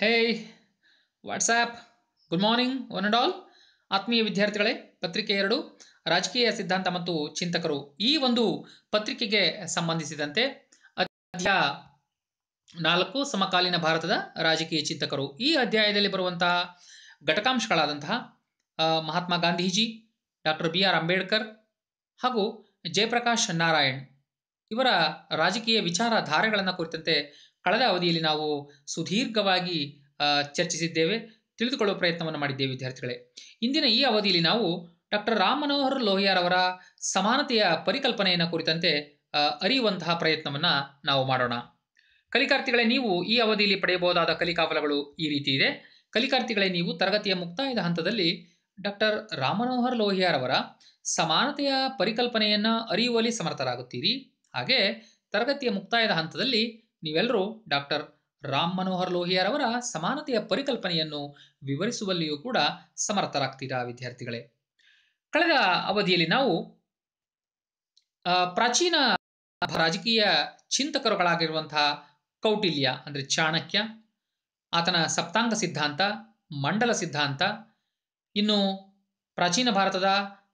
hey what's up good morning one and all ಆತ್ಮೀಯ ವಿದ್ಯಾರ್ಥಿಗಳೇ ಪತ್ರಿಕೆ ಎರಡು ರಾಜಕೀಯ ಸಿದ್ಧಾಂತ ಮತ್ತು ಚಿಂತಕರು ಈ ಒಂದು ಪತ್ರಿಕೆಗೆ ಸಂಬಂಧಿಸಿದಂತೆ ಅಧ್ಯಾಯ ನಾಲ್ಕು ಸಮಕಾಲೀನ ಭಾರತದ ರಾಜಕೀಯ ಚಿಂತಕರು ಈ ಅಧ್ಯಾಯದಲ್ಲಿ ಬರುವಂತಹ ಘಟಕಾಂಶಗಳಾದಂತಹ Mahatma Gandhiji doctor B R Ambedkar ಹಾಗೂ ಜಯಪ್ರಕಾಶ್ ನಾರಾಯಣ್ ಇವರ ರಾಜಕೀಯ ವಿಚಾರಧಾರೆಗಳನ್ನು ಕುರಿತಂತೆ ಕಳೆದ ಅವಧಿಯಲ್ಲಿ ನಾವು ಸುದೀರ್ಘವಾಗಿ ಚರ್ಚಿಸಿದ್ದೇವೆ ತಿಳಿದುಕೊಳ್ಳುವ ಪ್ರಯತ್ನವನ್ನು ಮಾಡಿದ್ದೇವೆ ವಿದ್ಯಾರ್ಥಿಗಳೇ ಇಂದಿನ ಈ ಅವಧಿಯಲ್ಲಿ ನಾವು ಡಾಕ್ಟರ್ ರಾಮ್ ಮನೋಹರ್ ಲೋಹಿಯಾರ್ ಅವರ ಸಮಾನತೆಯ ಪರಿಕಲ್ಪನೆಯನ್ನು ಕುರಿತಂತೆ ಅರಿಯುವಂತಹ ಪ್ರಯತ್ನವನ್ನು ನಾವು ಮಾಡೋಣ ಕಲಿಕಾರ್ಥಿಗಳೇ ನೀವು ಈ ಅವಧಿಯಲ್ಲಿ ಪಡೆಯಬಹುದಾದ ಕಲಿಕಾಫಲಗಳು ಈ ರೀತಿ ಇದೆ ಕಲಿಕಾರ್ಥಿಗಳೇ ನೀವು ತರಗತಿಯ ಮುಕ್ತಾಯದ ಹಂತದಲ್ಲಿ ಡಾಕ್ಟರ್ ರಾಮನೋಹರ್ ಲೋಹಿಯಾರ್ ಅವರ ಸಮಾನತೆಯ ಪರಿಕಲ್ಪನೆಯನ್ನು ಅರಿಯುವಲ್ಲಿ ಸಮರ್ಥರಾಗುತ್ತೀರಿ ಹಾಗೆ ತರಗತಿಯ ಮುಕ್ತಾಯದ ಹಂತದಲ್ಲಿ ನೀವೆಲ್ಲರೂ ಡಾಕ್ಟರ್ ರಾಮ್ ಮನೋಹರ್ ಲೋಹಿಯಾರವರ ಸಮಾನತೆಯ ಪರಿಕಲ್ಪನೆಯನ್ನು ವಿವರಿಸುವಲ್ಲಿಯೂ ಕೂಡ ಸಮರ್ಥರಾಗ್ತೀರಾ ವಿದ್ಯಾರ್ಥಿಗಳೇ ಕಳೆದ ಅವಧಿಯಲ್ಲಿ ನಾವು ಪ್ರಾಚೀನ ರಾಜಕೀಯ ಚಿಂತಕರುಗಳಾಗಿರುವಂತಹ ಕೌಟಿಲ್ಯ ಅಂದ್ರೆ ಚಾಣಕ್ಯ ಆತನ ಸಪ್ತಾಂಗ ಸಿದ್ಧಾಂತ ಮಂಡಲ ಸಿದ್ಧಾಂತ ಇನ್ನು ಪ್ರಾಚೀನ ಭಾರತದ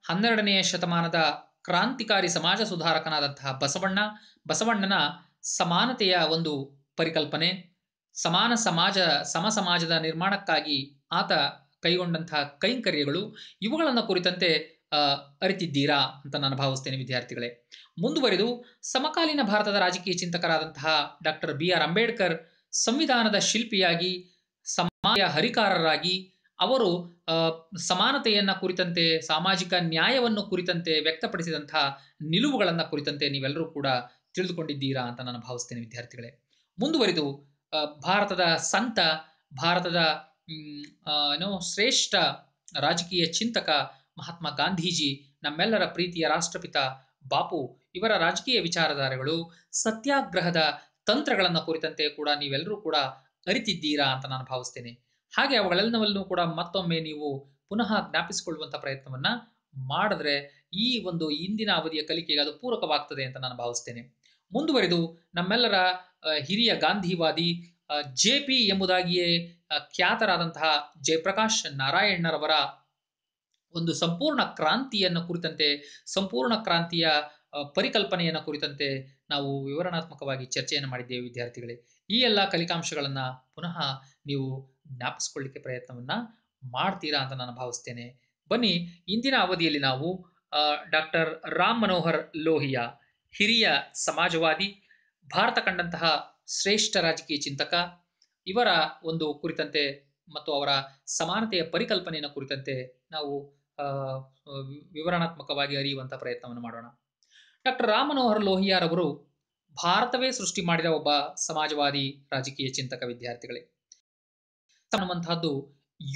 ಹನ್ನೆರಡನೆಯ ಶತಮಾನದ ಕ್ರಾಂತಿಕಾರಿ ಸಮಾಜ ಸುಧಾರಕನಾದಂತಹ ಬಸವಣ್ಣ ಬಸವಣ್ಣನ ಸಮಾನತೆಯ ಒಂದು ಪರಿಕಲ್ಪನೆ ಸಮಾನ ಸಮಾಜ ಸಮ ಸಮಾಜದ ನಿರ್ಮಾಣಕ್ಕಾಗಿ ಆತ ಕೈಗೊಂಡಂತಹ ಕೈಂಕರ್ಯಗಳು ಇವುಗಳನ್ನು ಕುರಿತಂತೆ ಅರಿತಿದ್ದೀರಾ ಅಂತ ನಾನು ಭಾವಿಸ್ತೇನೆ ವಿದ್ಯಾರ್ಥಿಗಳೇ ಮುಂದುವರೆದು ಸಮಕಾಲೀನ ಭಾರತದ ರಾಜಕೀಯ ಚಿಂತಕರಾದಂತಹ ಡಾಕ್ಟರ್ ಬಿ ಆರ್ ಅಂಬೇಡ್ಕರ್ ಸಂವಿಧಾನದ ಶಿಲ್ಪಿಯಾಗಿ ಸಮಾಜ ಹರಿಕಾರರಾಗಿ ಅವರು ಸಮಾನತೆಯನ್ನ ಕುರಿತಂತೆ ಸಾಮಾಜಿಕ ನ್ಯಾಯವನ್ನು ಕುರಿತಂತೆ ವ್ಯಕ್ತಪಡಿಸಿದಂತಹ ನಿಲುವುಗಳನ್ನ ಕುರಿತಂತೆ ನೀವೆಲ್ಲರೂ ಕೂಡ ತಿಳಿದುಕೊಂಡಿದ್ದೀರಾ ಅಂತ ನಾನು ಭಾವಿಸ್ತೇನೆ ವಿದ್ಯಾರ್ಥಿಗಳೇ ಮುಂದುವರಿದು ಭಾರತದ ಸಂತ ಭಾರತದ ಏನೋ ಶ್ರೇಷ್ಠ ರಾಜಕೀಯ ಚಿಂತಕ ಮಹಾತ್ಮ ಗಾಂಧೀಜಿ ನಮ್ಮೆಲ್ಲರ ಪ್ರೀತಿಯ ರಾಷ್ಟ್ರಪಿತ ಬಾಪು ಇವರ ರಾಜಕೀಯ ವಿಚಾರಧಾರೆಗಳು ಸತ್ಯಾಗ್ರಹದ ತಂತ್ರಗಳನ್ನು ಕುರಿತಂತೆ ಕೂಡ ನೀವೆಲ್ಲರೂ ಕೂಡ ಅರಿತಿದ್ದೀರಾ ಅಂತ ನಾನು ಭಾವಿಸ್ತೇನೆ ಹಾಗೆ ಅವುಗಳೆಲ್ಲವನ್ನೂ ಕೂಡ ಮತ್ತೊಮ್ಮೆ ನೀವು ಪುನಃ ಜ್ಞಾಪಿಸಿಕೊಳ್ಳುವಂಥ ಪ್ರಯತ್ನವನ್ನ ಮಾಡಿದ್ರೆ ಈ ಒಂದು ಇಂದಿನ ಅವಧಿಯ ಕಲಿಕೆಗೆ ಅದು ಪೂರಕವಾಗ್ತದೆ ಅಂತ ನಾನು ಭಾವಿಸ್ತೇನೆ ಮುಂದುವರೆದು ನಮ್ಮೆಲ್ಲರ ಹಿರಿಯ ಗಾಂಧಿವಾದಿ ಜೆ ಪಿ ಎಂಬುದಾಗಿಯೇ ಖ್ಯಾತರಾದಂತಹ ಜಯಪ್ರಕಾಶ್ ನಾರಾಯಣರವರ ಒಂದು ಸಂಪೂರ್ಣ ಕ್ರಾಂತಿಯನ್ನು ಕುರಿತಂತೆ ಸಂಪೂರ್ಣ ಕ್ರಾಂತಿಯ ಪರಿಕಲ್ಪನೆಯನ್ನು ಕುರಿತಂತೆ ನಾವು ವಿವರಣಾತ್ಮಕವಾಗಿ ಚರ್ಚೆಯನ್ನು ಮಾಡಿದ್ದೇವೆ ವಿದ್ಯಾರ್ಥಿಗಳೇ ಈ ಎಲ್ಲ ಕಲಿಕಾಂಶಗಳನ್ನು ಪುನಃ ನೀವು ಜ್ಞಾಪಿಸ್ಕೊಳ್ಳಿಕ್ಕೆ ಪ್ರಯತ್ನವನ್ನು ಮಾಡ್ತೀರಾ ಅಂತ ನಾನು ಭಾವಿಸ್ತೇನೆ ಬನ್ನಿ ಇಂದಿನ ಅವಧಿಯಲ್ಲಿ ನಾವು ಡಾಕ್ಟರ್ ರಾಮ್ ಮನೋಹರ್ ಲೋಹಿಯಾ ಹಿರಿಯ ಸಮಾಜವಾದಿ ಭಾರತ ಕಂಡಂತಹ ಶ್ರೇಷ್ಠ ರಾಜಕೀಯ ಚಿಂತಕ ಇವರ ಒಂದು ಕುರಿತಂತೆ ಮತ್ತು ಅವರ ಸಮಾನತೆಯ ಪರಿಕಲ್ಪನೆಯ ಕುರಿತಂತೆ ನಾವು ವಿವರಣಾತ್ಮಕವಾಗಿ ಅರಿಯುವಂತಹ ಪ್ರಯತ್ನವನ್ನು ಮಾಡೋಣ ಡಾಕ್ಟರ್ ರಾಮ ಮನೋಹರ್ ಲೋಹಿಯಾರ್ ಅವರು ಭಾರತವೇ ಸೃಷ್ಟಿ ಮಾಡಿದ ಒಬ್ಬ ಸಮಾಜವಾದಿ ರಾಜಕೀಯ ಚಿಂತಕ ವಿದ್ಯಾರ್ಥಿಗಳೇ ಅನ್ನುವಂತಹದ್ದು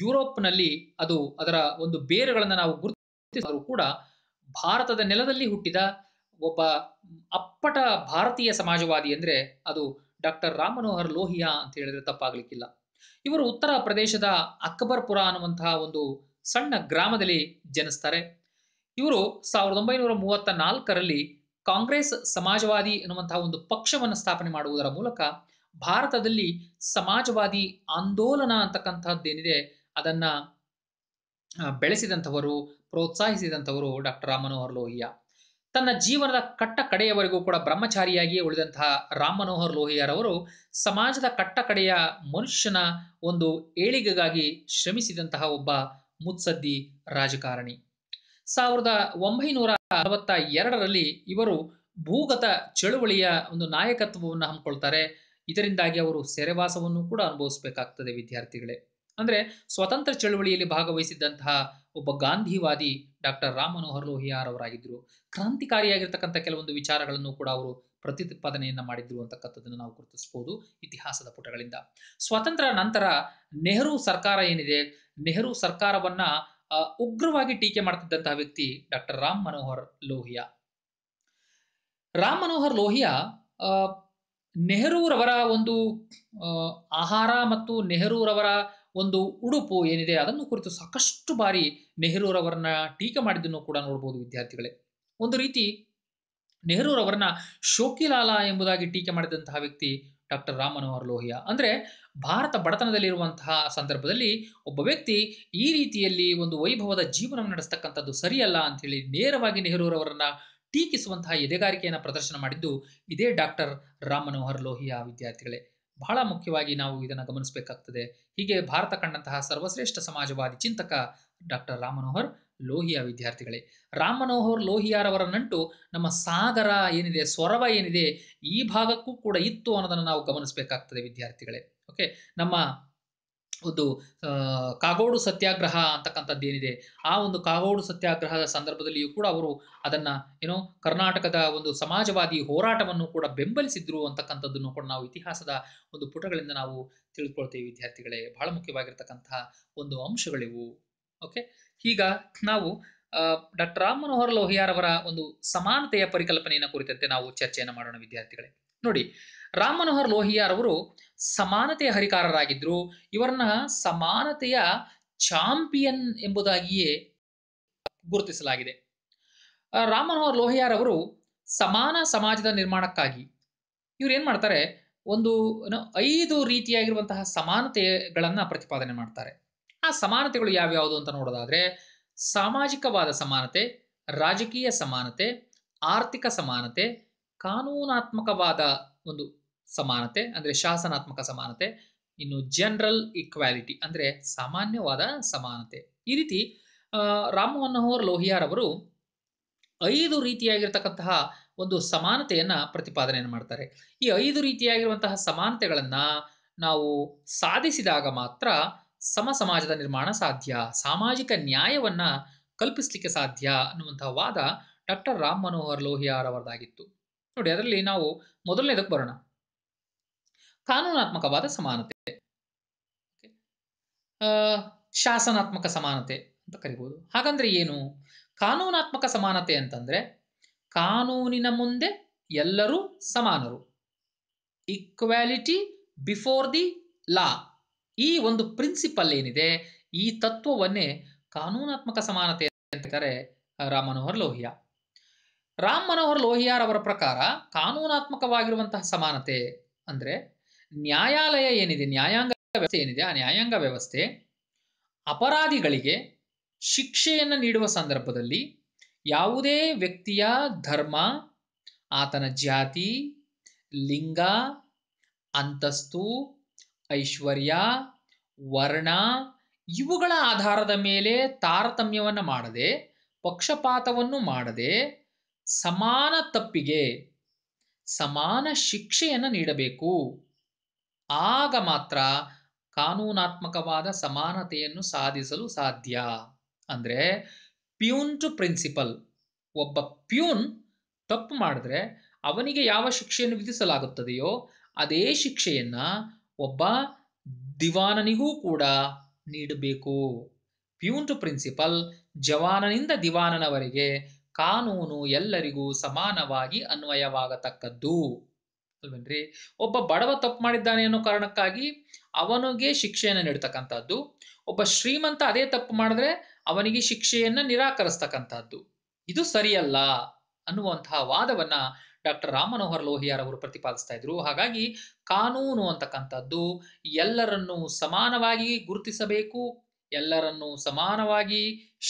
ಯುರೋಪ್ನಲ್ಲಿ ಅದು ಅದರ ಒಂದು ಬೇರುಗಳನ್ನು ನಾವು ಗುರುತಿಸಿದರೂ ಕೂಡ ಭಾರತದ ನೆಲದಲ್ಲಿ ಹುಟ್ಟಿದ ಒಬ್ಬ ಅಪ್ಪಟ ಭಾರತೀಯ ಸಮಾಜವಾದಿ ಅಂದ್ರೆ ಅದು ಡಾಕ್ಟರ್ ರಾಮ್ ಮನೋಹರ್ ಲೋಹಿಯಾ ಅಂತ ಹೇಳಿದ್ರೆ ತಪ್ಪಾಗಲಿಕ್ಕಿಲ್ಲ ಇವರು ಉತ್ತರ ಪ್ರದೇಶದ ಅಕ್ಬರ್ಪುರ ಅನ್ನುವಂತಹ ಒಂದು ಸಣ್ಣ ಗ್ರಾಮದಲ್ಲಿ ಜನಿಸ್ತಾರೆ ಇವರು ಸಾವಿರದ ಒಂಬೈನೂರ ಮೂವತ್ತ ನಾಲ್ಕರಲ್ಲಿ ಕಾಂಗ್ರೆಸ್ ಸಮಾಜವಾದಿ ಎನ್ನುವಂತಹ ಒಂದು ಪಕ್ಷವನ್ನು ಸ್ಥಾಪನೆ ಮಾಡುವುದರ ಮೂಲಕ ಭಾರತದಲ್ಲಿ ಸಮಾಜವಾದಿ ಆಂದೋಲನ ಅಂತಕ್ಕಂಥದ್ದೇನಿದೆ ಅದನ್ನ ಬೆಳೆಸಿದಂಥವರು ಪ್ರೋತ್ಸಾಹಿಸಿದಂಥವರು ಡಾಕ್ಟರ್ ರಾಮ್ ಮನೋಹರ್ ಲೋಹಿಯಾ ತನ್ನ ಜೀವನದ ಕಟ್ಟ ಕಡೆಯವರೆಗೂ ಕೂಡ ಬ್ರಹ್ಮಚಾರಿಯಾಗಿಯೇ ಉಳಿದಂತಹ ರಾಮ್ ಮನೋಹರ್ ಲೋಹಿಯಾರವರು ಸಮಾಜದ ಕಟ್ಟ ಕಡೆಯ ಮನುಷ್ಯನ ಒಂದು ಏಳಿಗೆಗಾಗಿ ಶ್ರಮಿಸಿದಂತಹ ಒಬ್ಬ ಮುತ್ಸದ್ದಿ ರಾಜಕಾರಣಿ ಸಾವಿರದ ಒಂಬೈನೂರ ಅರವತ್ತ ಎರಡರಲ್ಲಿ ಇವರು ಭೂಗತ ಚಳುವಳಿಯ ಒಂದು ನಾಯಕತ್ವವನ್ನು ಹಮ್ಮಿಕೊಳ್ತಾರೆ ಇದರಿಂದಾಗಿ ಅವರು ಸೆರೆವಾಸವನ್ನು ಕೂಡ ಅನುಭವಿಸಬೇಕಾಗ್ತದೆ ವಿದ್ಯಾರ್ಥಿಗಳೇ ಅಂದ್ರೆ ಸ್ವತಂತ್ರ ಚಳುವಳಿಯಲ್ಲಿ ಭಾಗವಹಿಸಿದ್ದಂತಹ ಒಬ್ಬ ಗಾಂಧಿವಾದಿ ಡಾಕ್ಟರ್ ರಾಮ್ ಮನೋಹರ್ ಲೋಹಿಯಾರವರಾಗಿದ್ದರು ಕ್ರಾಂತಿಕಾರಿಯಾಗಿರ್ತಕ್ಕಂಥ ಕೆಲವೊಂದು ವಿಚಾರಗಳನ್ನು ಕೂಡ ಅವರು ಪ್ರತಿಪಾದನೆಯನ್ನು ಮಾಡಿದ್ರು ಅಂತಕ್ಕಂಥದ್ದನ್ನು ನಾವು ಗುರುತಿಸಬಹುದು ಇತಿಹಾಸದ ಪುಟಗಳಿಂದ ಸ್ವಾತಂತ್ರ್ಯ ನಂತರ ನೆಹರು ಸರ್ಕಾರ ಏನಿದೆ ನೆಹರು ಸರ್ಕಾರವನ್ನ ಉಗ್ರವಾಗಿ ಟೀಕೆ ಮಾಡ್ತಿದ್ದಂತಹ ವ್ಯಕ್ತಿ ಡಾಕ್ಟರ್ ರಾಮ್ ಮನೋಹರ್ ಲೋಹಿಯಾ ರಾಮ್ ಮನೋಹರ್ ಲೋಹಿಯಾ ನೆಹರೂರವರ ಒಂದು ಆಹಾರ ಮತ್ತು ನೆಹರೂರವರ ಒಂದು ಉಡುಪು ಏನಿದೆ ಅದನ್ನು ಕುರಿತು ಸಾಕಷ್ಟು ಬಾರಿ ನೆಹರೂರವರನ್ನ ಟೀಕೆ ಮಾಡಿದ್ದನ್ನು ಕೂಡ ನೋಡಬಹುದು ವಿದ್ಯಾರ್ಥಿಗಳೇ ಒಂದು ರೀತಿ ನೆಹರೂರವರನ್ನ ಶೋಕಿಲಾಲ ಎಂಬುದಾಗಿ ಟೀಕೆ ಮಾಡಿದಂತಹ ವ್ಯಕ್ತಿ ಡಾಕ್ಟರ್ ರಾಮ್ ಮನೋಹರ್ ಲೋಹಿಯಾ ಅಂದರೆ ಭಾರತ ಬಡತನದಲ್ಲಿರುವಂತಹ ಸಂದರ್ಭದಲ್ಲಿ ಒಬ್ಬ ವ್ಯಕ್ತಿ ಈ ರೀತಿಯಲ್ಲಿ ಒಂದು ವೈಭವದ ಜೀವನವನ್ನು ನಡೆಸ್ತಕ್ಕಂಥದ್ದು ಸರಿಯಲ್ಲ ಅಂತ ಹೇಳಿ ನೇರವಾಗಿ ನೆಹರೂರವರನ್ನ ಟೀಕಿಸುವಂತಹ ಎದೆಗಾರಿಕೆಯನ್ನು ಪ್ರದರ್ಶನ ಮಾಡಿದ್ದು ಇದೇ ಡಾಕ್ಟರ್ ರಾಮ್ ಮನೋಹರ್ ಲೋಹಿಯಾ ವಿದ್ಯಾರ್ಥಿಗಳೇ ಬಹಳ ಮುಖ್ಯವಾಗಿ ನಾವು ಇದನ್ನು ಗಮನಿಸಬೇಕಾಗ್ತದೆ ಹೀಗೆ ಭಾರತ ಕಂಡಂತಹ ಸರ್ವಶ್ರೇಷ್ಠ ಸಮಾಜವಾದಿ ಚಿಂತಕ ಡಾಕ್ಟರ್ ರಾಮ್ ಮನೋಹರ್ ಲೋಹಿಯಾ ವಿದ್ಯಾರ್ಥಿಗಳೇ ರಾಮ್ ಮನೋಹರ್ ಲೋಹಿಯಾರವರ ನಂಟು ನಮ್ಮ ಸಾಗರ ಏನಿದೆ ಸ್ವರವ ಏನಿದೆ ಈ ಭಾಗಕ್ಕೂ ಕೂಡ ಇತ್ತು ಅನ್ನೋದನ್ನು ನಾವು ಗಮನಿಸಬೇಕಾಗ್ತದೆ ವಿದ್ಯಾರ್ಥಿಗಳೇ ಓಕೆ ನಮ್ಮ ಒಂದು ಕಾಗೋಡು ಸತ್ಯಾಗ್ರಹ ಅಂತಕ್ಕಂಥದ್ದು ಏನಿದೆ ಆ ಒಂದು ಕಾಗೋಡು ಸತ್ಯಾಗ್ರಹದ ಸಂದರ್ಭದಲ್ಲಿಯೂ ಕೂಡ ಅವರು ಅದನ್ನ ಏನೋ ಕರ್ನಾಟಕದ ಒಂದು ಸಮಾಜವಾದಿ ಹೋರಾಟವನ್ನು ಕೂಡ ಬೆಂಬಲಿಸಿದ್ರು ಅಂತಕ್ಕಂಥದ್ದನ್ನು ಕೂಡ ನಾವು ಇತಿಹಾಸದ ಒಂದು ಪುಟಗಳಿಂದ ನಾವು ತಿಳ್ಕೊಳ್ತೇವೆ ವಿದ್ಯಾರ್ಥಿಗಳೇ ಬಹಳ ಮುಖ್ಯವಾಗಿರ್ತಕ್ಕಂತಹ ಒಂದು ಅಂಶಗಳಿವು ಓಕೆ ಈಗ ನಾವು ಡಾಕ್ಟರ್ ರಾಮ್ ಮನೋಹರ್ ಲೋಹಿಯಾರ್ ಅವರ ಒಂದು ಸಮಾನತೆಯ ಪರಿಕಲ್ಪನೆಯನ್ನು ಕುರಿತಂತೆ ನಾವು ಚರ್ಚೆಯನ್ನು ಮಾಡೋಣ ವಿದ್ಯಾರ್ಥಿಗಳೇ ನೋಡಿ ರಾಮ್ ಮನೋಹರ್ ಲೋಹಿಯಾರ್ ಅವರು ಸಮಾನತೆಯ ಹರಿಕಾರರಾಗಿದ್ದರು ಇವರನ್ನ ಸಮಾನತೆಯ ಚಾಂಪಿಯನ್ ಎಂಬುದಾಗಿಯೇ ಗುರುತಿಸಲಾಗಿದೆ ರಾಮ್ ಮನೋಹರ್ ಲೋಹಿಯಾರ್ ಅವರು ಸಮಾನ ಸಮಾಜದ ನಿರ್ಮಾಣಕ್ಕಾಗಿ ಇವ್ರು ಏನ್ ಮಾಡ್ತಾರೆ ಒಂದು ಐದು ರೀತಿಯಾಗಿರುವಂತಹ ಸಮಾನತೆಗಳನ್ನ ಪ್ರತಿಪಾದನೆ ಮಾಡ್ತಾರೆ ಆ ಸಮಾನತೆಗಳು ಯಾವ್ಯಾವುದು ಅಂತ ನೋಡೋದಾದ್ರೆ ಸಾಮಾಜಿಕವಾದ ಸಮಾನತೆ ರಾಜಕೀಯ ಸಮಾನತೆ ಆರ್ಥಿಕ ಸಮಾನತೆ ಕಾನೂನಾತ್ಮಕವಾದ ಒಂದು ಸಮಾನತೆ ಅಂದರೆ ಶಾಸನಾತ್ಮಕ ಸಮಾನತೆ ಇನ್ನು ಜನರಲ್ ಈಕ್ವಾಲಿಟಿ ಅಂದ್ರೆ ಸಾಮಾನ್ಯವಾದ ಸಮಾನತೆ ಈ ರೀತಿ ರಾಮ್ ಮನೋಹರ್ ಅವರು ಐದು ರೀತಿಯಾಗಿರ್ತಕ್ಕಂತಹ ಒಂದು ಸಮಾನತೆಯನ್ನು ಪ್ರತಿಪಾದನೆಯನ್ನು ಮಾಡ್ತಾರೆ ಈ ಐದು ರೀತಿಯಾಗಿರುವಂತಹ ಸಮಾನತೆಗಳನ್ನು ನಾವು ಸಾಧಿಸಿದಾಗ ಮಾತ್ರ ಸಮ ಸಮಾಜದ ನಿರ್ಮಾಣ ಸಾಧ್ಯ ಸಾಮಾಜಿಕ ನ್ಯಾಯವನ್ನ ಕಲ್ಪಿಸಲಿಕ್ಕೆ ಸಾಧ್ಯ ಅನ್ನುವಂತಹ ವಾದ ಡಾಕ್ಟರ್ ರಾಮ್ ಮನೋಹರ್ ಲೋಹಿಯಾರ್ ಅವರದಾಗಿತ್ತು ನೋಡಿ ಅದರಲ್ಲಿ ನಾವು ಮೊದಲನೇದಕ್ಕೆ ಬರೋಣ ಕಾನೂನಾತ್ಮಕವಾದ ಸಮಾನತೆ ಶಾಸನಾತ್ಮಕ ಸಮಾನತೆ ಅಂತ ಕರಿಬೋದು ಹಾಗಂದ್ರೆ ಏನು ಕಾನೂನಾತ್ಮಕ ಸಮಾನತೆ ಅಂತಂದ್ರೆ ಕಾನೂನಿನ ಮುಂದೆ ಎಲ್ಲರೂ ಸಮಾನರು ಈಕ್ವಾಲಿಟಿ ಬಿಫೋರ್ ದಿ ಲಾ ಈ ಒಂದು ಪ್ರಿನ್ಸಿಪಲ್ ಏನಿದೆ ಈ ತತ್ವವನ್ನೇ ಕಾನೂನಾತ್ಮಕ ಸಮಾನತೆ ಅಂತಾರೆ ರಾಮ್ ಮನೋಹರ್ ಲೋಹಿಯಾ ರಾಮ್ ಮನೋಹರ್ ಲೋಹಿಯಾರವರ ಪ್ರಕಾರ ಕಾನೂನಾತ್ಮಕವಾಗಿರುವಂತಹ ಸಮಾನತೆ ಅಂದ್ರೆ ನ್ಯಾಯಾಲಯ ಏನಿದೆ ನ್ಯಾಯಾಂಗ ವ್ಯವಸ್ಥೆ ಏನಿದೆ ಆ ನ್ಯಾಯಾಂಗ ವ್ಯವಸ್ಥೆ ಅಪರಾಧಿಗಳಿಗೆ ಶಿಕ್ಷೆಯನ್ನು ನೀಡುವ ಸಂದರ್ಭದಲ್ಲಿ ಯಾವುದೇ ವ್ಯಕ್ತಿಯ ಧರ್ಮ ಆತನ ಜಾತಿ ಲಿಂಗ ಅಂತಸ್ತು ಐಶ್ವರ್ಯ ವರ್ಣ ಇವುಗಳ ಆಧಾರದ ಮೇಲೆ ತಾರತಮ್ಯವನ್ನು ಮಾಡದೆ ಪಕ್ಷಪಾತವನ್ನು ಮಾಡದೆ ಸಮಾನ ತಪ್ಪಿಗೆ ಸಮಾನ ಶಿಕ್ಷೆಯನ್ನು ನೀಡಬೇಕು ಆಗ ಮಾತ್ರ ಕಾನೂನಾತ್ಮಕವಾದ ಸಮಾನತೆಯನ್ನು ಸಾಧಿಸಲು ಸಾಧ್ಯ ಅಂದರೆ ಪ್ಯೂನ್ ಟು ಪ್ರಿನ್ಸಿಪಲ್ ಒಬ್ಬ ಪ್ಯೂನ್ ತಪ್ಪು ಮಾಡಿದ್ರೆ ಅವನಿಗೆ ಯಾವ ಶಿಕ್ಷೆಯನ್ನು ವಿಧಿಸಲಾಗುತ್ತದೆಯೋ ಅದೇ ಶಿಕ್ಷೆಯನ್ನು ಒಬ್ಬ ದಿವಾನನಿಗೂ ಕೂಡ ನೀಡಬೇಕು ಪ್ಯೂನ್ ಟು ಪ್ರಿನ್ಸಿಪಲ್ ಜವಾನನಿಂದ ದಿವಾನನವರೆಗೆ ಕಾನೂನು ಎಲ್ಲರಿಗೂ ಸಮಾನವಾಗಿ ಅನ್ವಯವಾಗತಕ್ಕದ್ದು ಅಲ್ವೇನ್ರಿ ಒಬ್ಬ ಬಡವ ತಪ್ಪು ಮಾಡಿದ್ದಾನೆ ಅನ್ನೋ ಕಾರಣಕ್ಕಾಗಿ ಅವನಿಗೆ ಶಿಕ್ಷೆಯನ್ನು ನೀಡ್ತಕ್ಕಂಥದ್ದು ಒಬ್ಬ ಶ್ರೀಮಂತ ಅದೇ ತಪ್ಪು ಮಾಡಿದ್ರೆ ಅವನಿಗೆ ಶಿಕ್ಷೆಯನ್ನ ನಿರಾಕರಿಸ್ತಕ್ಕಂಥದ್ದು ಇದು ಸರಿಯಲ್ಲ ಅನ್ನುವಂತಹ ವಾದವನ್ನ ಡಾಕ್ಟರ್ ರಾಮ ಮನೋಹರ್ ಲೋಹಿಯಾರ್ ಅವರು ಪ್ರತಿಪಾದಿಸ್ತಾ ಇದ್ರು ಹಾಗಾಗಿ ಕಾನೂನು ಅಂತಕ್ಕಂಥದ್ದು ಎಲ್ಲರನ್ನು ಸಮಾನವಾಗಿ ಗುರುತಿಸಬೇಕು ಎಲ್ಲರನ್ನೂ ಸಮಾನವಾಗಿ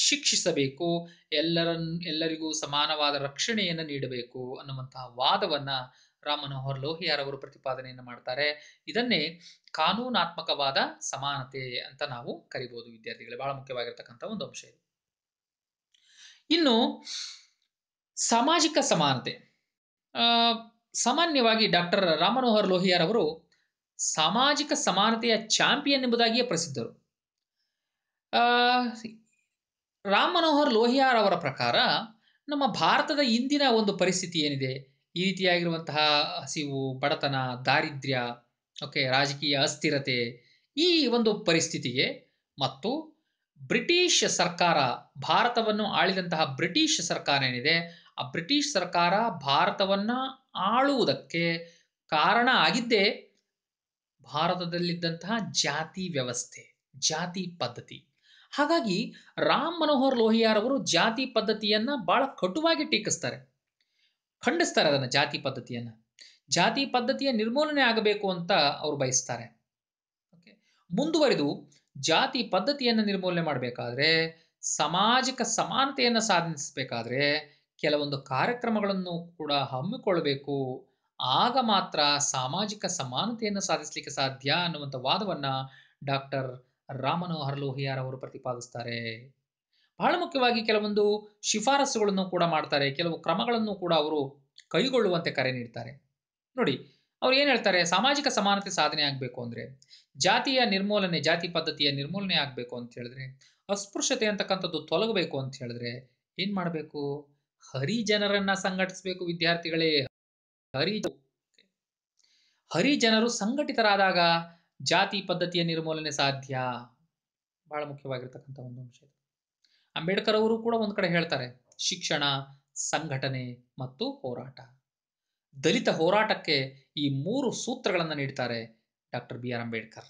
ಶಿಕ್ಷಿಸಬೇಕು ಎಲ್ಲರನ್ನು ಎಲ್ಲರಿಗೂ ಸಮಾನವಾದ ರಕ್ಷಣೆಯನ್ನು ನೀಡಬೇಕು ಅನ್ನುವಂತಹ ವಾದವನ್ನ ರಾಮ್ ಮನೋಹರ್ ಲೋಹಿಯಾರ್ ಅವರು ಪ್ರತಿಪಾದನೆಯನ್ನು ಮಾಡ್ತಾರೆ ಇದನ್ನೇ ಕಾನೂನಾತ್ಮಕವಾದ ಸಮಾನತೆ ಅಂತ ನಾವು ಕರಿಬಹುದು ವಿದ್ಯಾರ್ಥಿಗಳು ಬಹಳ ಮುಖ್ಯವಾಗಿರ್ತಕ್ಕಂಥ ಒಂದು ಅಂಶ ಇದು ಇನ್ನು ಸಾಮಾಜಿಕ ಸಮಾನತೆ ಸಾಮಾನ್ಯವಾಗಿ ಡಾಕ್ಟರ್ ರಾಮ್ ಮನೋಹರ್ ಲೋಹಿಯಾರ್ ಅವರು ಸಾಮಾಜಿಕ ಸಮಾನತೆಯ ಚಾಂಪಿಯನ್ ಎಂಬುದಾಗಿಯೇ ಪ್ರಸಿದ್ಧರು ರಾಮ್ ಮನೋಹರ್ ಲೋಹಿಯಾರ್ ಅವರ ಪ್ರಕಾರ ನಮ್ಮ ಭಾರತದ ಇಂದಿನ ಒಂದು ಪರಿಸ್ಥಿತಿ ಏನಿದೆ ಈ ರೀತಿಯಾಗಿರುವಂತಹ ಹಸಿವು ಬಡತನ ದಾರಿದ್ರ್ಯ ಓಕೆ ರಾಜಕೀಯ ಅಸ್ಥಿರತೆ ಈ ಒಂದು ಪರಿಸ್ಥಿತಿಗೆ ಮತ್ತು ಬ್ರಿಟಿಷ್ ಸರ್ಕಾರ ಭಾರತವನ್ನು ಆಳಿದಂತಹ ಬ್ರಿಟಿಷ್ ಸರ್ಕಾರ ಏನಿದೆ ಆ ಬ್ರಿಟಿಷ್ ಸರ್ಕಾರ ಭಾರತವನ್ನು ಆಳುವುದಕ್ಕೆ ಕಾರಣ ಆಗಿದ್ದೇ ಭಾರತದಲ್ಲಿದ್ದಂತಹ ಜಾತಿ ವ್ಯವಸ್ಥೆ ಜಾತಿ ಪದ್ಧತಿ ಹಾಗಾಗಿ ರಾಮ್ ಮನೋಹರ್ ಲೋಹಿಯಾರ್ ಅವರು ಜಾತಿ ಪದ್ಧತಿಯನ್ನ ಭಾಳ ಕಟುವಾಗಿ ಟೀಕಿಸ್ತಾರೆ ಖಂಡಿಸ್ತಾರೆ ಅದನ್ನು ಜಾತಿ ಪದ್ಧತಿಯನ್ನು ಜಾತಿ ಪದ್ಧತಿಯ ನಿರ್ಮೂಲನೆ ಆಗಬೇಕು ಅಂತ ಅವರು ಬಯಸ್ತಾರೆ ಓಕೆ ಮುಂದುವರಿದು ಜಾತಿ ಪದ್ಧತಿಯನ್ನು ನಿರ್ಮೂಲನೆ ಮಾಡಬೇಕಾದ್ರೆ ಸಾಮಾಜಿಕ ಸಮಾನತೆಯನ್ನು ಸಾಧಿಸಬೇಕಾದ್ರೆ ಕೆಲವೊಂದು ಕಾರ್ಯಕ್ರಮಗಳನ್ನು ಕೂಡ ಹಮ್ಮಿಕೊಳ್ಳಬೇಕು ಆಗ ಮಾತ್ರ ಸಾಮಾಜಿಕ ಸಮಾನತೆಯನ್ನು ಸಾಧಿಸಲಿಕ್ಕೆ ಸಾಧ್ಯ ಅನ್ನುವಂಥ ವಾದವನ್ನು ಡಾಕ್ಟರ್ ರಾಮನೋಹರ್ ಲೋಹಿಯಾರ್ ಅವರು ಪ್ರತಿಪಾದಿಸ್ತಾರೆ ಬಹಳ ಮುಖ್ಯವಾಗಿ ಕೆಲವೊಂದು ಶಿಫಾರಸುಗಳನ್ನು ಕೂಡ ಮಾಡ್ತಾರೆ ಕೆಲವು ಕ್ರಮಗಳನ್ನು ಕೂಡ ಅವರು ಕೈಗೊಳ್ಳುವಂತೆ ಕರೆ ನೀಡ್ತಾರೆ ನೋಡಿ ಅವ್ರು ಏನ್ ಹೇಳ್ತಾರೆ ಸಾಮಾಜಿಕ ಸಮಾನತೆ ಸಾಧನೆ ಆಗಬೇಕು ಅಂದ್ರೆ ಜಾತಿಯ ನಿರ್ಮೂಲನೆ ಜಾತಿ ಪದ್ಧತಿಯ ನಿರ್ಮೂಲನೆ ಆಗಬೇಕು ಅಂತ ಹೇಳಿದ್ರೆ ಅಸ್ಪೃಶ್ಯತೆ ಅಂತಕ್ಕಂಥದ್ದು ತೊಲಗಬೇಕು ಅಂತ ಹೇಳಿದ್ರೆ ಏನ್ ಮಾಡಬೇಕು ಹರಿಜನರನ್ನ ಸಂಘಟಿಸಬೇಕು ವಿದ್ಯಾರ್ಥಿಗಳೇ ಹರಿ ಹರಿಜನರು ಸಂಘಟಿತರಾದಾಗ ಜಾತಿ ಪದ್ಧತಿಯ ನಿರ್ಮೂಲನೆ ಸಾಧ್ಯ ಬಹಳ ಮುಖ್ಯವಾಗಿರ್ತಕ್ಕಂಥ ಒಂದು ಅಂಶ ಅಂಬೇಡ್ಕರ್ ಅವರು ಕೂಡ ಒಂದು ಕಡೆ ಹೇಳ್ತಾರೆ ಶಿಕ್ಷಣ ಸಂಘಟನೆ ಮತ್ತು ಹೋರಾಟ ದಲಿತ ಹೋರಾಟಕ್ಕೆ ಈ ಮೂರು ಸೂತ್ರಗಳನ್ನು ನೀಡ್ತಾರೆ ಡಾಕ್ಟರ್ ಬಿ ಆರ್ ಅಂಬೇಡ್ಕರ್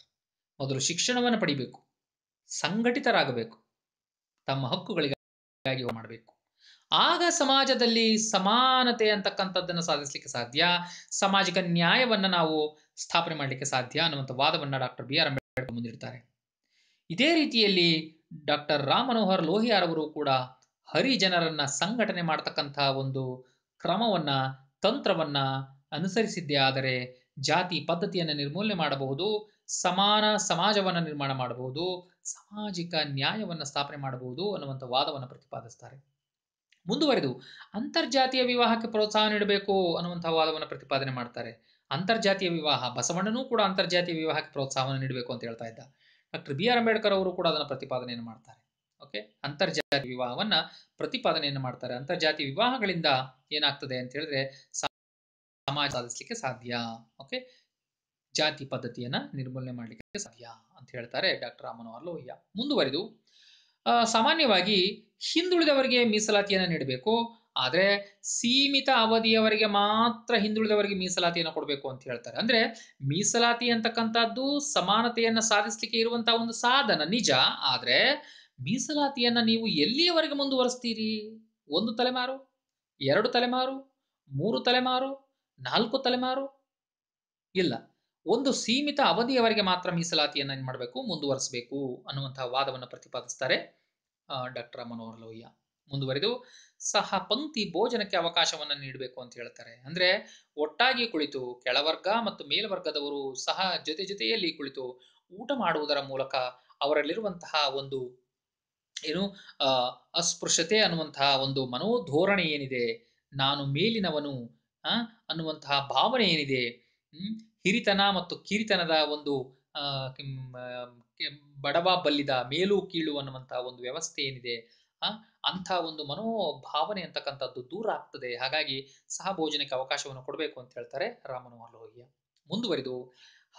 ಮೊದಲು ಶಿಕ್ಷಣವನ್ನು ಪಡಿಬೇಕು ಸಂಘಟಿತರಾಗಬೇಕು ತಮ್ಮ ಹಕ್ಕುಗಳಿಗಾಗಿ ಮಾಡಬೇಕು ಆಗ ಸಮಾಜದಲ್ಲಿ ಸಮಾನತೆ ಅಂತಕ್ಕಂಥದ್ದನ್ನು ಸಾಧಿಸಲಿಕ್ಕೆ ಸಾಧ್ಯ ಸಾಮಾಜಿಕ ನ್ಯಾಯವನ್ನು ನಾವು ಸ್ಥಾಪನೆ ಮಾಡಲಿಕ್ಕೆ ಸಾಧ್ಯ ಅನ್ನುವಂಥ ವಾದವನ್ನು ಡಾಕ್ಟರ್ ಬಿ ಆರ್ ಅಂಬೇಡ್ಕರ್ ಮುಂದಿಡ್ತಾರೆ ಇದೇ ರೀತಿಯಲ್ಲಿ ಡಾಕ್ಟರ್ ರಾಮ್ ಮನೋಹರ್ ಲೋಹಿಯಾರ್ ಅವರು ಕೂಡ ಹರಿಜನರನ್ನ ಸಂಘಟನೆ ಮಾಡತಕ್ಕಂತಹ ಒಂದು ಕ್ರಮವನ್ನ ತಂತ್ರವನ್ನ ಅನುಸರಿಸಿದ್ದೇ ಆದರೆ ಜಾತಿ ಪದ್ಧತಿಯನ್ನು ನಿರ್ಮೂಲನೆ ಮಾಡಬಹುದು ಸಮಾನ ಸಮಾಜವನ್ನು ನಿರ್ಮಾಣ ಮಾಡಬಹುದು ಸಾಮಾಜಿಕ ನ್ಯಾಯವನ್ನು ಸ್ಥಾಪನೆ ಮಾಡಬಹುದು ಅನ್ನುವಂಥ ವಾದವನ್ನು ಪ್ರತಿಪಾದಿಸ್ತಾರೆ ಮುಂದುವರೆದು ಅಂತರ್ಜಾತೀಯ ವಿವಾಹಕ್ಕೆ ಪ್ರೋತ್ಸಾಹ ನೀಡಬೇಕು ಅನ್ನುವಂಥ ವಾದವನ್ನು ಪ್ರತಿಪಾದನೆ ಮಾಡ್ತಾರೆ ಅಂತರ್ಜಾತೀಯ ವಿವಾಹ ಬಸವಣ್ಣನೂ ಕೂಡ ಅಂತರ್ಜಾತೀಯ ವಿವಾಹಕ್ಕೆ ಪ್ರೋತ್ಸಾಹವನ್ನು ನೀಡಬೇಕು ಅಂತ ಹೇಳ್ತಾ ಇದ್ದ ಡಾಕ್ಟರ್ ಬಿ ಆರ್ ಅಂಬೇಡ್ಕರ್ ಅವರು ಕೂಡ ಅದನ್ನು ಪ್ರತಿಪಾದನೆಯನ್ನು ಮಾಡ್ತಾರೆ ಓಕೆ ಅಂತರ್ಜಾತಿ ವಿವಾಹವನ್ನ ಪ್ರತಿಪಾದನೆಯನ್ನು ಮಾಡ್ತಾರೆ ಅಂತರ್ಜಾತಿ ವಿವಾಹಗಳಿಂದ ಏನಾಗ್ತದೆ ಅಂತ ಹೇಳಿದ್ರೆ ಸಮಾಜ ಸಾಧಿಸಲಿಕ್ಕೆ ಸಾಧ್ಯ ಓಕೆ ಜಾತಿ ಪದ್ಧತಿಯನ್ನ ನಿರ್ಮೂಲನೆ ಮಾಡಲಿಕ್ಕೆ ಸಾಧ್ಯ ಅಂತ ಹೇಳ್ತಾರೆ ಡಾಕ್ಟರ್ ರಾಮ್ ಮನೋಹರ್ ಲೋಹಿಯಾ ಮುಂದುವರೆದು ಸಾಮಾನ್ಯವಾಗಿ ಹಿಂದುಳಿದವರಿಗೆ ಮೀಸಲಾತಿಯನ್ನು ನೀಡಬೇಕು ಆದರೆ ಸೀಮಿತ ಅವಧಿಯವರೆಗೆ ಮಾತ್ರ ಹಿಂದುಳಿದವರಿಗೆ ಮೀಸಲಾತಿಯನ್ನು ಕೊಡಬೇಕು ಅಂತ ಹೇಳ್ತಾರೆ ಅಂದ್ರೆ ಮೀಸಲಾತಿ ಅಂತಕ್ಕಂಥದ್ದು ಸಮಾನತೆಯನ್ನು ಸಾಧಿಸಲಿಕ್ಕೆ ಇರುವಂತಹ ಒಂದು ಸಾಧನ ನಿಜ ಆದರೆ ಮೀಸಲಾತಿಯನ್ನ ನೀವು ಎಲ್ಲಿಯವರೆಗೆ ಮುಂದುವರಿಸ್ತೀರಿ ಒಂದು ತಲೆಮಾರು ಎರಡು ತಲೆಮಾರು ಮೂರು ತಲೆಮಾರು ನಾಲ್ಕು ತಲೆಮಾರು ಇಲ್ಲ ಒಂದು ಸೀಮಿತ ಅವಧಿಯವರೆಗೆ ಮಾತ್ರ ಮೀಸಲಾತಿಯನ್ನು ಏನು ಮಾಡಬೇಕು ಮುಂದುವರಿಸಬೇಕು ಅನ್ನುವಂತಹ ವಾದವನ್ನು ಪ್ರತಿಪಾದಿಸ್ತಾರೆ ಡಾಕ್ಟರ್ ಮನೋಹರ್ ಲೋಹಿಯಾ ಮುಂದುವರೆದು ಸಹ ಪಂಕ್ತಿ ಭೋಜನಕ್ಕೆ ಅವಕಾಶವನ್ನು ನೀಡಬೇಕು ಅಂತ ಹೇಳ್ತಾರೆ ಅಂದ್ರೆ ಒಟ್ಟಾಗಿ ಕುಳಿತು ಕೆಳವರ್ಗ ಮತ್ತು ಮೇಲ್ವರ್ಗದವರು ಸಹ ಜೊತೆ ಜೊತೆಯಲ್ಲಿ ಕುಳಿತು ಊಟ ಮಾಡುವುದರ ಮೂಲಕ ಅವರಲ್ಲಿರುವಂತಹ ಒಂದು ಏನು ಅಸ್ಪೃಶ್ಯತೆ ಅನ್ನುವಂತಹ ಒಂದು ಮನೋಧೋರಣೆ ಏನಿದೆ ನಾನು ಮೇಲಿನವನು ಅನ್ನುವಂತಹ ಭಾವನೆ ಏನಿದೆ ಹಿರಿತನ ಮತ್ತು ಕಿರಿತನದ ಒಂದು ಬಡವ ಬಲ್ಲಿದ ಮೇಲು ಕೀಳು ಅನ್ನುವಂತಹ ಒಂದು ವ್ಯವಸ್ಥೆ ಏನಿದೆ ಅಂಥ ಒಂದು ಮನೋಭಾವನೆ ಅಂತಕ್ಕಂಥದ್ದು ದೂರ ಆಗ್ತದೆ ಹಾಗಾಗಿ ಸಹಭೋಜನಕ್ಕೆ ಅವಕಾಶವನ್ನು ಕೊಡಬೇಕು ಅಂತ ಹೇಳ್ತಾರೆ ರಾಮಮನೋಹರ್ ಲೋಹಿಯ ಮುಂದುವರಿದು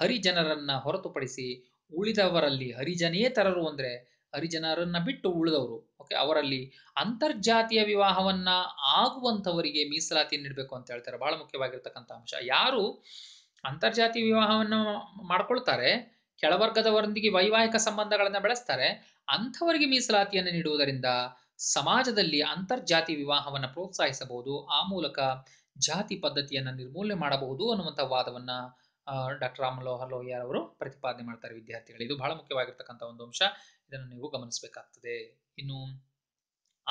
ಹರಿಜನರನ್ನ ಹೊರತುಪಡಿಸಿ ಉಳಿದವರಲ್ಲಿ ಹರಿಜನೇತರರು ಅಂದ್ರೆ ಹರಿಜನರನ್ನ ಬಿಟ್ಟು ಉಳಿದವರು ಓಕೆ ಅವರಲ್ಲಿ ಅಂತರ್ಜಾತಿಯ ವಿವಾಹವನ್ನ ಆಗುವಂಥವರಿಗೆ ಮೀಸಲಾತಿ ನೀಡಬೇಕು ಅಂತ ಹೇಳ್ತಾರೆ ಬಹಳ ಮುಖ್ಯವಾಗಿರ್ತಕ್ಕಂಥ ಅಂಶ ಯಾರು ಅಂತರ್ಜಾತಿ ವಿವಾಹವನ್ನ ಮಾಡ್ಕೊಳ್ತಾರೆ ಕೆಳವರ್ಗದವರೊಂದಿಗೆ ವೈವಾಹಿಕ ಸಂಬಂಧಗಳನ್ನು ಬೆಳೆಸ್ತಾರೆ ಅಂಥವರಿಗೆ ಮೀಸಲಾತಿಯನ್ನು ನೀಡುವುದರಿಂದ ಸಮಾಜದಲ್ಲಿ ಅಂತರ್ಜಾತಿ ವಿವಾಹವನ್ನು ಪ್ರೋತ್ಸಾಹಿಸಬಹುದು ಆ ಮೂಲಕ ಜಾತಿ ಪದ್ಧತಿಯನ್ನು ನಿರ್ಮೂಲನೆ ಮಾಡಬಹುದು ಅನ್ನುವಂಥ ವಾದವನ್ನು ಡಾಕ್ಟರ್ ರಾಮ್ ಮನೋಹರ್ ಲೋಹಿಯಾರ್ ಅವರು ಪ್ರತಿಪಾದನೆ ಮಾಡ್ತಾರೆ ವಿದ್ಯಾರ್ಥಿಗಳು ಇದು ಬಹಳ ಮುಖ್ಯವಾಗಿರ್ತಕ್ಕಂಥ ಒಂದು ಅಂಶ ಇದನ್ನು ನೀವು ಗಮನಿಸಬೇಕಾಗ್ತದೆ ಇನ್ನು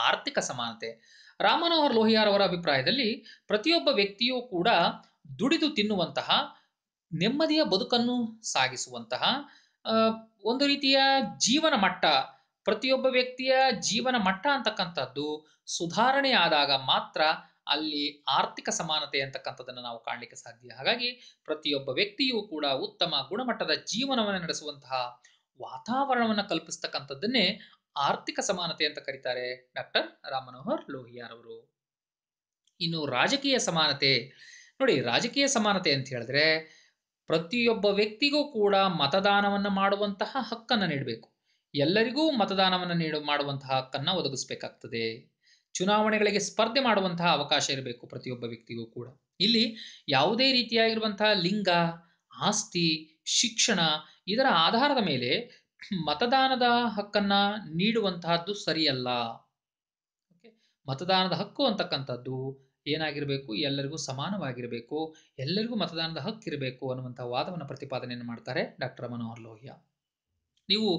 ಆರ್ಥಿಕ ಸಮಾನತೆ ರಾಮ್ ಮನೋಹರ್ ಲೋಹಿಯಾರ್ ಅವರ ಅಭಿಪ್ರಾಯದಲ್ಲಿ ಪ್ರತಿಯೊಬ್ಬ ವ್ಯಕ್ತಿಯೂ ಕೂಡ ದುಡಿದು ತಿನ್ನುವಂತಹ ನೆಮ್ಮದಿಯ ಬದುಕನ್ನು ಸಾಗಿಸುವಂತಹ ಒಂದು ರೀತಿಯ ಜೀವನ ಮಟ್ಟ ಪ್ರತಿಯೊಬ್ಬ ವ್ಯಕ್ತಿಯ ಜೀವನ ಮಟ್ಟ ಅಂತಕ್ಕಂಥದ್ದು ಸುಧಾರಣೆ ಆದಾಗ ಮಾತ್ರ ಅಲ್ಲಿ ಆರ್ಥಿಕ ಸಮಾನತೆ ಅಂತಕ್ಕಂಥದ್ದನ್ನು ನಾವು ಕಾಣಲಿಕ್ಕೆ ಸಾಧ್ಯ ಹಾಗಾಗಿ ಪ್ರತಿಯೊಬ್ಬ ವ್ಯಕ್ತಿಯೂ ಕೂಡ ಉತ್ತಮ ಗುಣಮಟ್ಟದ ಜೀವನವನ್ನು ನಡೆಸುವಂತಹ ವಾತಾವರಣವನ್ನು ಕಲ್ಪಿಸ್ತಕ್ಕಂಥದ್ದನ್ನೇ ಆರ್ಥಿಕ ಸಮಾನತೆ ಅಂತ ಕರೀತಾರೆ ಡಾಕ್ಟರ್ ರಾಮ ಮನೋಹರ್ ಲೋಹಿಯಾರವರು ಇನ್ನು ರಾಜಕೀಯ ಸಮಾನತೆ ನೋಡಿ ರಾಜಕೀಯ ಸಮಾನತೆ ಅಂತ ಹೇಳಿದ್ರೆ ಪ್ರತಿಯೊಬ್ಬ ವ್ಯಕ್ತಿಗೂ ಕೂಡ ಮತದಾನವನ್ನು ಮಾಡುವಂತಹ ಹಕ್ಕನ್ನು ನೀಡಬೇಕು ಎಲ್ಲರಿಗೂ ಮತದಾನವನ್ನು ನೀಡ ಮಾಡುವಂತಹ ಹಕ್ಕನ್ನು ಒದಗಿಸಬೇಕಾಗ್ತದೆ ಚುನಾವಣೆಗಳಿಗೆ ಸ್ಪರ್ಧೆ ಮಾಡುವಂತಹ ಅವಕಾಶ ಇರಬೇಕು ಪ್ರತಿಯೊಬ್ಬ ವ್ಯಕ್ತಿಗೂ ಕೂಡ ಇಲ್ಲಿ ಯಾವುದೇ ರೀತಿಯಾಗಿರುವಂತಹ ಲಿಂಗ ಆಸ್ತಿ ಶಿಕ್ಷಣ ಇದರ ಆಧಾರದ ಮೇಲೆ ಮತದಾನದ ಹಕ್ಕನ್ನು ನೀಡುವಂತಹದ್ದು ಸರಿಯಲ್ಲ ಮತದಾನದ ಹಕ್ಕು ಅಂತಕ್ಕಂಥದ್ದು ಏನಾಗಿರಬೇಕು ಎಲ್ಲರಿಗೂ ಸಮಾನವಾಗಿರಬೇಕು ಎಲ್ಲರಿಗೂ ಮತದಾನದ ಇರಬೇಕು ಅನ್ನುವಂಥ ವಾದವನ್ನು ಪ್ರತಿಪಾದನೆಯನ್ನು ಮಾಡ್ತಾರೆ ಡಾಕ್ಟರ್ ಮನೋಹರ್ ಲೋಹಿಯಾ ನೀವು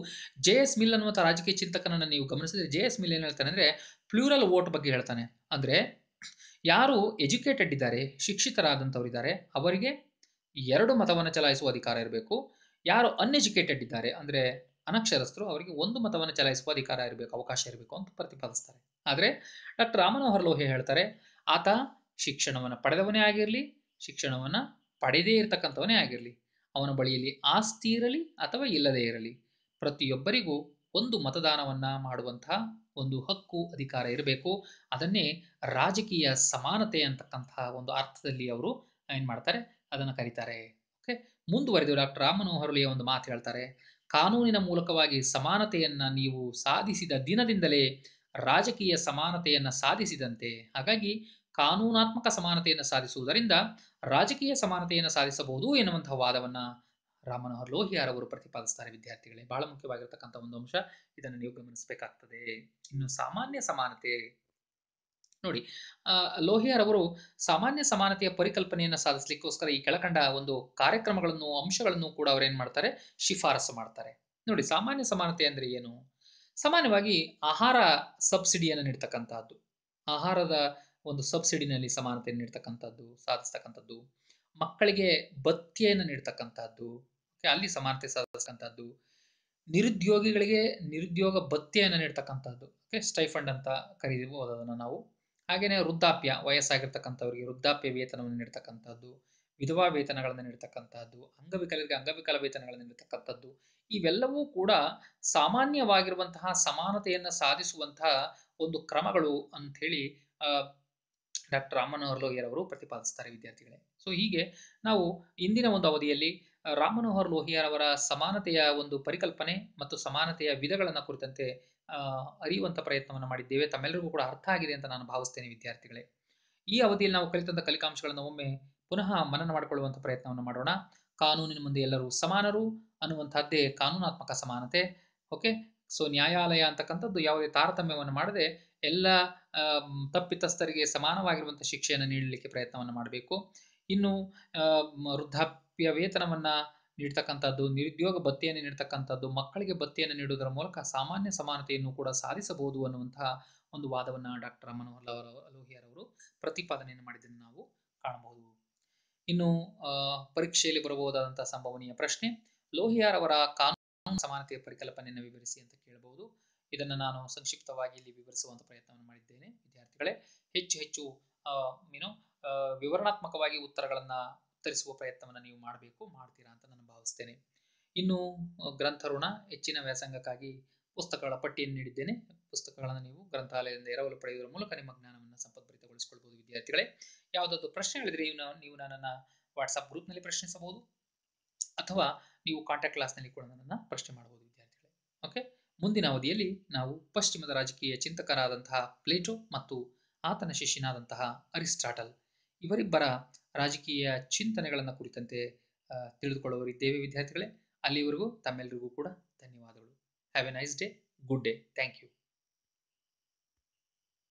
ಜೆ ಎಸ್ ಮಿಲ್ ಅನ್ನುವಂಥ ರಾಜಕೀಯ ಚಿಂತಕನನ್ನು ನೀವು ಗಮನಿಸಿದ್ರೆ ಜೆ ಎಸ್ ಮಿಲ್ ಏನು ಹೇಳ್ತಾನೆ ಅಂದರೆ ಪ್ಲೂರಲ್ ವೋಟ್ ಬಗ್ಗೆ ಹೇಳ್ತಾನೆ ಅಂದರೆ ಯಾರು ಎಜುಕೇಟೆಡ್ ಇದ್ದಾರೆ ಇದ್ದಾರೆ ಅವರಿಗೆ ಎರಡು ಮತವನ್ನು ಚಲಾಯಿಸುವ ಅಧಿಕಾರ ಇರಬೇಕು ಯಾರು ಅನ್ಎಜುಕೇಟೆಡ್ ಇದ್ದಾರೆ ಅಂದರೆ ಅನಕ್ಷರಸ್ಥರು ಅವರಿಗೆ ಒಂದು ಮತವನ್ನು ಚಲಾಯಿಸುವ ಅಧಿಕಾರ ಇರಬೇಕು ಅವಕಾಶ ಇರಬೇಕು ಅಂತ ಪ್ರತಿಪಾದಿಸ್ತಾರೆ ಆದರೆ ಡಾಕ್ಟರ್ ರಾಮನೋಹರ್ ಲೋಹೆ ಹೇಳ್ತಾರೆ ಆತ ಶಿಕ್ಷಣವನ್ನು ಪಡೆದವನೇ ಆಗಿರಲಿ ಶಿಕ್ಷಣವನ್ನು ಪಡೆದೇ ಇರತಕ್ಕಂಥವನೇ ಆಗಿರಲಿ ಅವನ ಬಳಿಯಲ್ಲಿ ಆಸ್ತಿ ಇರಲಿ ಅಥವಾ ಇಲ್ಲದೇ ಇರಲಿ ಪ್ರತಿಯೊಬ್ಬರಿಗೂ ಒಂದು ಮತದಾನವನ್ನು ಮಾಡುವಂತಹ ಒಂದು ಹಕ್ಕು ಅಧಿಕಾರ ಇರಬೇಕು ಅದನ್ನೇ ರಾಜಕೀಯ ಸಮಾನತೆ ಅಂತಕ್ಕಂತಹ ಒಂದು ಅರ್ಥದಲ್ಲಿ ಅವರು ಏನು ಮಾಡ್ತಾರೆ ಅದನ್ನು ಕರೀತಾರೆ ಓಕೆ ಮುಂದುವರೆದು ಡಾಕ್ಟರ್ ರಾಮ್ ಮನೋಹರ್ಲಿಯ ಒಂದು ಮಾತು ಹೇಳ್ತಾರೆ ಕಾನೂನಿನ ಮೂಲಕವಾಗಿ ಸಮಾನತೆಯನ್ನು ನೀವು ಸಾಧಿಸಿದ ದಿನದಿಂದಲೇ ರಾಜಕೀಯ ಸಮಾನತೆಯನ್ನು ಸಾಧಿಸಿದಂತೆ ಹಾಗಾಗಿ ಕಾನೂನಾತ್ಮಕ ಸಮಾನತೆಯನ್ನು ಸಾಧಿಸುವುದರಿಂದ ರಾಜಕೀಯ ಸಮಾನತೆಯನ್ನು ಸಾಧಿಸಬಹುದು ಎನ್ನುವಂತಹ ವಾದವನ್ನು ಮನೋಹರ್ ಲೋಹಿಯಾರ್ ಅವರು ಪ್ರತಿಪಾದಿಸ್ತಾರೆ ವಿದ್ಯಾರ್ಥಿಗಳೇ ಬಹಳ ಮುಖ್ಯವಾಗಿರ್ತಕ್ಕಂಥ ಒಂದು ಅಂಶ ಇದನ್ನು ನೀವು ಗಮನಿಸಬೇಕಾಗ್ತದೆ ಇನ್ನು ಸಾಮಾನ್ಯ ಸಮಾನತೆ ನೋಡಿ ಲೋಹಿಯಾರ್ ಅವರು ಸಾಮಾನ್ಯ ಸಮಾನತೆಯ ಪರಿಕಲ್ಪನೆಯನ್ನು ಸಾಧಿಸಲಿಕ್ಕೋಸ್ಕರ ಈ ಕೆಳಕಂಡ ಒಂದು ಕಾರ್ಯಕ್ರಮಗಳನ್ನು ಅಂಶಗಳನ್ನು ಕೂಡ ಅವರೇನ್ ಮಾಡ್ತಾರೆ ಶಿಫಾರಸು ಮಾಡ್ತಾರೆ ನೋಡಿ ಸಾಮಾನ್ಯ ಸಮಾನತೆ ಅಂದ್ರೆ ಏನು ಸಾಮಾನ್ಯವಾಗಿ ಆಹಾರ ಸಬ್ಸಿಡಿಯನ್ನು ನೀಡ್ತಕ್ಕಂತಹದ್ದು ಆಹಾರದ ಒಂದು ಸಬ್ಸಿಡಿನಲ್ಲಿ ಸಮಾನತೆಯನ್ನು ನೀಡ್ತಕ್ಕಂಥದ್ದು ಸಾಧಿಸ್ತಕ್ಕಂಥದ್ದು ಮಕ್ಕಳಿಗೆ ಭತ್ಯೆಯನ್ನು ನೀಡ್ತಕ್ಕಂಥದ್ದು ಅಲ್ಲಿ ಸಮಾನತೆ ಸಾಧಿಸ್ತಕ್ಕಂಥದ್ದು ನಿರುದ್ಯೋಗಿಗಳಿಗೆ ನಿರುದ್ಯೋಗ ಭತ್ಯೆಯನ್ನು ನೀಡ್ತಕ್ಕಂಥದ್ದು ಓಕೆ ಸ್ಟೈಫಂಡ್ ಅಂತ ಕರೀತೀವೋ ಅದನ್ನ ನಾವು ಹಾಗೆಯೇ ವೃದ್ಧಾಪ್ಯ ವಯಸ್ಸಾಗಿರ್ತಕ್ಕಂಥವ್ರಿಗೆ ವೃದ್ಧಾಪ್ಯ ವೇತನವನ್ನು ನೀಡ್ತಕ್ಕಂಥದ್ದು ವಿಧವಾ ವೇತನಗಳನ್ನು ನೀಡ್ತಕ್ಕಂಥದ್ದು ಅಂಗವಿಕಲರಿಗೆ ಅಂಗವಿಕಲ ವೇತನಗಳನ್ನು ನೀಡ್ತಕ್ಕಂಥದ್ದು ಇವೆಲ್ಲವೂ ಕೂಡ ಸಾಮಾನ್ಯವಾಗಿರುವಂತಹ ಸಮಾನತೆಯನ್ನು ಸಾಧಿಸುವಂತಹ ಒಂದು ಕ್ರಮಗಳು ಅಂಥೇಳಿ ಡಾಕ್ಟರ್ ರಾಮನೋಹರ್ ಲೋಹಿಯರ್ ಅವರು ಪ್ರತಿಪಾದಿಸ್ತಾರೆ ವಿದ್ಯಾರ್ಥಿಗಳೇ ಸೊ ಹೀಗೆ ನಾವು ಇಂದಿನ ಒಂದು ಅವಧಿಯಲ್ಲಿ ರಾಮ್ ಮನೋಹರ್ ಲೋಹಿಯರ್ ಅವರ ಸಮಾನತೆಯ ಒಂದು ಪರಿಕಲ್ಪನೆ ಮತ್ತು ಸಮಾನತೆಯ ವಿಧಗಳನ್ನು ಕುರಿತಂತೆ ಅರಿಯುವಂಥ ಪ್ರಯತ್ನವನ್ನು ಮಾಡಿದ್ದೇವೆ ತಮ್ಮೆಲ್ಲರಿಗೂ ಕೂಡ ಅರ್ಥ ಆಗಿದೆ ಅಂತ ನಾನು ಭಾವಿಸ್ತೇನೆ ವಿದ್ಯಾರ್ಥಿಗಳೇ ಈ ಅವಧಿಯಲ್ಲಿ ನಾವು ಕಲಿತಂಥ ಕಲಿಕಾಂಶಗಳನ್ನು ಒಮ್ಮೆ ಪುನಃ ಮನನ ಮಾಡಿಕೊಳ್ಳುವಂಥ ಪ್ರಯತ್ನವನ್ನು ಮಾಡೋಣ ಕಾನೂನಿನ ಮುಂದೆ ಎಲ್ಲರೂ ಸಮಾನರು ಅನ್ನುವಂಥದ್ದೇ ಕಾನೂನಾತ್ಮಕ ಸಮಾನತೆ ಓಕೆ ಸೊ ನ್ಯಾಯಾಲಯ ಅಂತಕ್ಕಂಥದ್ದು ಯಾವುದೇ ತಾರತಮ್ಯವನ್ನು ಮಾಡದೆ ಎಲ್ಲ ತಪ್ಪಿತಸ್ಥರಿಗೆ ಸಮಾನವಾಗಿರುವಂಥ ಶಿಕ್ಷೆಯನ್ನು ನೀಡಲಿಕ್ಕೆ ಪ್ರಯತ್ನವನ್ನು ಮಾಡಬೇಕು ಇನ್ನು ವೃದ್ಧಾಪ್ಯ ವೇತನವನ್ನು ನೀಡ್ತಕ್ಕಂಥದ್ದು ನಿರುದ್ಯೋಗ ಭತ್ತೆಯನ್ನು ನೀಡ್ತಕ್ಕಂಥದ್ದು ಮಕ್ಕಳಿಗೆ ಭತ್ತೆಯನ್ನು ನೀಡುವುದರ ಮೂಲಕ ಸಾಮಾನ್ಯ ಸಮಾನತೆಯನ್ನು ಕೂಡ ಸಾಧಿಸಬಹುದು ಅನ್ನುವಂತಹ ಒಂದು ವಾದವನ್ನು ಡಾಕ್ಟರ್ ಮನೋಹರ್ ಲೋಹಿಯರ್ ಅವರು ಪ್ರತಿಪಾದನೆಯನ್ನು ಮಾಡಿದ್ದನ್ನು ನಾವು ಕಾಣಬಹುದು ಇನ್ನು ಪರೀಕ್ಷೆಯಲ್ಲಿ ಬರಬಹುದಾದಂತಹ ಸಂಭವನೀಯ ಪ್ರಶ್ನೆ ಲೋಹಿಯಾರ್ ಅವರ ಕಾನೂನು ಸಮಾನತೆಯ ಪರಿಕಲ್ಪನೆಯನ್ನು ವಿವರಿಸಿ ಅಂತ ಕೇಳಬಹುದು ಇದನ್ನು ನಾನು ಸಂಕ್ಷಿಪ್ತವಾಗಿ ಇಲ್ಲಿ ವಿವರಿಸುವಂತ ಪ್ರಯತ್ನವನ್ನು ಮಾಡಿದ್ದೇನೆ ವಿದ್ಯಾರ್ಥಿಗಳೇ ಹೆಚ್ಚು ಹೆಚ್ಚು ಏನು ವಿವರಣಾತ್ಮಕವಾಗಿ ಉತ್ತರಗಳನ್ನ ಉತ್ತರಿಸುವ ಪ್ರಯತ್ನವನ್ನು ನೀವು ಮಾಡಬೇಕು ಮಾಡ್ತೀರಾ ಅಂತ ನಾನು ಭಾವಿಸ್ತೇನೆ ಇನ್ನು ಗ್ರಂಥ ಋಣ ಹೆಚ್ಚಿನ ವ್ಯಾಸಂಗಕ್ಕಾಗಿ ಪುಸ್ತಕಗಳ ಪಟ್ಟಿಯನ್ನು ನೀಡಿದ್ದೇನೆ ಪುಸ್ತಕಗಳನ್ನು ನೀವು ಗ್ರಂಥಾಲಯದಿಂದ ಎರವಲು ಪಡೆಯುವುದರ ಮೂಲಕ ನಿಮ್ಮ ಜ್ಞಾನವನ್ನು ಸಂಪದ್ಭರಿತಗೊಳಿಸಿಕೊಳ್ಬಹುದು ವಿದ್ಯಾರ್ಥಿಗಳೇ ಯಾವುದಾದ್ರು ಪ್ರಶ್ನೆಗಳಿದ್ರೆ ನೀವು ನೀವು ನನ್ನನ್ನು ವಾಟ್ಸಪ್ ನಲ್ಲಿ ಪ್ರಶ್ನಿಸಬಹುದು ಅಥವಾ ನೀವು ಕಾಂಟ್ಯಾಕ್ಟ್ ಕ್ಲಾಸ್ನಲ್ಲಿ ಕೂಡ ನನ್ನನ್ನು ಪ್ರಶ್ನೆ ಮಾಡಬಹುದು ವಿದ್ಯಾರ್ಥಿಗಳೇ ಓಕೆ ಮುಂದಿನ ಅವಧಿಯಲ್ಲಿ ನಾವು ಪಶ್ಚಿಮದ ರಾಜಕೀಯ ಚಿಂತಕರಾದಂತಹ ಪ್ಲೇಟೋ ಮತ್ತು ಆತನ ಶಿಷ್ಯನಾದಂತಹ ಅರಿಸ್ಟಾಟಲ್ ಇವರಿಬ್ಬರ ರಾಜಕೀಯ ಚಿಂತನೆಗಳನ್ನ ಕುರಿತಂತೆ ತಿಳಿದುಕೊಳ್ಳುವರಿದ್ದೇವೆ ವಿದ್ಯಾರ್ಥಿಗಳೇ ಅಲ್ಲಿವರೆಗೂ ತಮ್ಮೆಲ್ಲರಿಗೂ ಕೂಡ ಧನ್ಯವಾದಗಳು have a nice day good day thank you